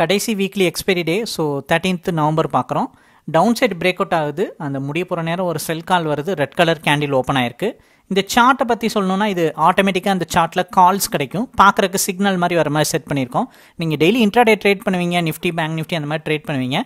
கடைசி weekly expiry day so thirteenth November பார்க்குறோம் down side break out ஆகுது அந்த முடிய போகிற நேரம் ஒரு செல் கால் வருது ரெட் கலர் கேண்டில் ஓப்பன் ஆயிருக்கு இந்த சார்ட்டை பற்றி சொல்லணும்னா இது ஆட்டோமேட்டிக்காக அந்த சார்ட்டில் கால்ஸ் கிடைக்கும் பார்க்குறக்கு சிக்னல் மாதிரி வர மாதிரி செட் பண்ணியிருக்கோம் நீங்கள் டெய்லி இன்ட்ராடே ட்ரேட் பண்ணுவீங்க நிஃப்டி பேங்க் நிஃப்டி அந்த மாதிரி ட்ரேட் பண்ணுவீங்க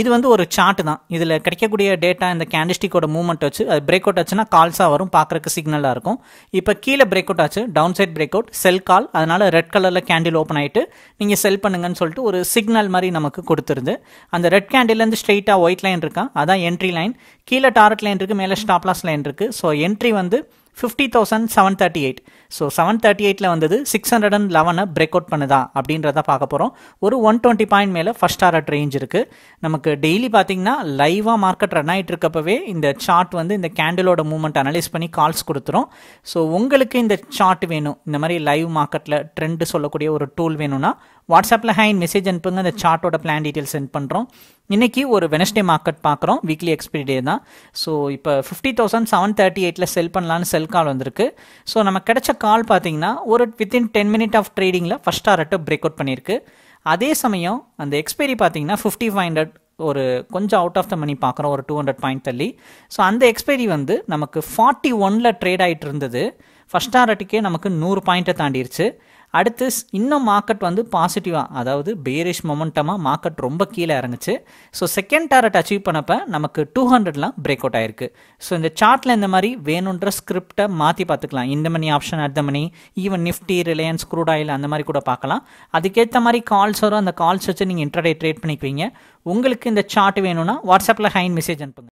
இது வந்து ஒரு சார்ட் தான் இதில் கிடைக்கக்கூடிய டேட்டா இந்த கேண்டிஸ்டிக்கோட மூவ்மெண்ட் வச்சு அது பிரேக் அவுட் ஆச்சுன்னா கால்ஸாக வரும் பார்க்குறக்கு சிக்னலாக இருக்கும் இப்போ கீழே பிரேக் அவுட் ஆச்சு down side break out sell call அதனால் ரெட் கலரில் கேண்டில் ஓப்பன் ஆகிட்டு நீங்கள் செல் பண்ணுங்கன்னு சொல்லிட்டு ஒரு சிக்னல் மாதிரி நமக்கு கொடுத்துருது அந்த ரெட் கேண்டிலேருந்து ஸ்ட்ரெயிட்டாக ஒயிட் லைன் இருக்கா அதான் என்ட்ரி லைன் கீழே டாரட் லைன் இருக்குது மேலே ஸ்டாப்லாஸ் லைன் இருக்குது ஸோ என்ட்ரி வந்து fifty thousand seven thirty eight so seven thirty எயிட்டில் வந்தது சிக்ஸ் ஹண்ட்ரட் அண்ட் லெவனை பிரேக் அவுட் பண்ணுதா அப்படின்றத பார்க்க போகிறோம் ஒரு ஒன் டுவெண்ட்டி பாயிண்ட் மேலே ஃபஸ்ட் டாரட் ரேஞ்ச் இருக்குது நமக்கு டெய்லி பார்த்தீங்கன்னா லைவாக மார்க்கெட் ரன் ஆகிட்டு இருக்கப்பவே இந்த சார்ட் வந்து இந்த கேண்டிலோட மூமெண்ட் அனலைஸ் பண்ணி கால்ஸ் கொடுத்துரும் ஸோ உங்களுக்கு இந்த சார்ட் வேணும் இந்த மாதிரி லைவ் மார்க்கெட்டில் ட்ரெண்டு சொல்லக்கூடிய ஒரு டூல் வேணும்னா வாட்ஸ்அப்பில் ஹேண்ட் மெசேஜ் அனுப்புங்க அந்த சார்ட்டோட பிளான் டீட்டெயில் சென்ட் பண்ணுறோம் இன்னைக்கு ஒரு வெனஸ்டே மார்க்கெட் பார்க்குறோம் வீக்லி எக்ஸ்பிரி டே தான் ஸோ இப்போ ஃபிஃப்டி தௌசண்ட் செவன் தேர்ட்டி எயிட்டில் செல் பண்ணலான்னு செல் கால் வந்திருக்கு ஸோ நம்ம கிடைச்ச கால் பார்த்தீங்கன்னா ஒரு வித்தின் டென் மினிட் ஆஃப் ட்ரேடிங்கில் ஃபஸ்ட் டாரட்டை பிரேக் அவுட் பண்ணியிருக்கு அதே சமயம் அந்த எக்ஸ்பைரி பார்த்தீங்கன்னா ஃபிஃப்டி ஃபைவ் ஹண்ட்ரட் ஒரு கொஞ்சம் அவுட் ஆஃப் த மணி பார்க்குறோம் ஒரு டூ ஹண்ட்ரட் பாயிண்ட் தள்ளி ஸோ அந்த எக்ஸ்பைரி வந்து நமக்கு ஃபார்ட்டி ஒனில் ட்ரேட் ஆகிட்டு இருந்தது ஃபஸ்ட் டாரட்டுக்கே நமக்கு நூறு பாயிண்ட்டை தாண்டிடுச்சு அடுத்து இன்னும் மார்க்கெட் வந்து பாசிட்டிவாக அதாவது பேரிஷ் மொமெண்டமாக மார்க்கெட் ரொம்ப கீழே இறங்குச்சு ஸோ செகண்ட் டாரட் அச்சீவ் பண்ணப்போ நமக்கு டூ ஹண்ட்ரட்லாம் பிரேக் அவுட் ஆயிருக்கு ஸோ இந்த சார்ட்டில் இந்த மாதிரி வேணுன்ற ஸ்கிரிப்டை மாற்றி பார்த்துக்கலாம் இந்த money option at the money even Nifty Reliance crude oil அந்த மாதிரி கூட பார்க்கலாம் அதுக்கேற்ற மாதிரி கால்ஸ் வரும் அந்த கால்ஸ் வச்சு நீங்கள் இன்டர்டே ட்ரேட் பண்ணிக்குவீங்க உங்களுக்கு இந்த சார்ட் வேணும்னா வாட்ஸ்அப்பில் ஹைன் மெசேஜ் அனுப்புங்க